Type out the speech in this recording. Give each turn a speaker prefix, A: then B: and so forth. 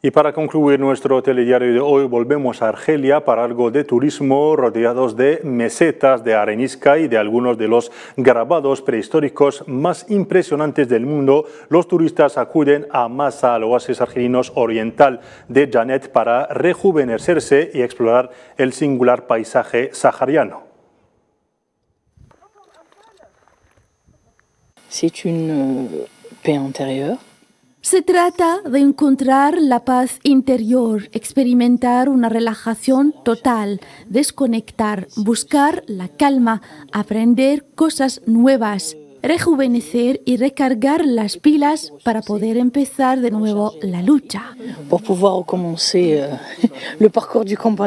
A: Y para concluir nuestro telediario de hoy, volvemos a Argelia para algo de turismo, rodeados de mesetas de arenisca y de algunos de los grabados prehistóricos más impresionantes del mundo. Los turistas acuden a masa al oasis argelino oriental de Janet, para rejuvenecerse y explorar el singular paisaje sahariano.
B: C'est euh,
C: se trata de encontrar la paz interior, experimentar una relajación total, desconectar, buscar la calma, aprender cosas nuevas, rejuvenecer y recargar las pilas para poder empezar de nuevo la lucha.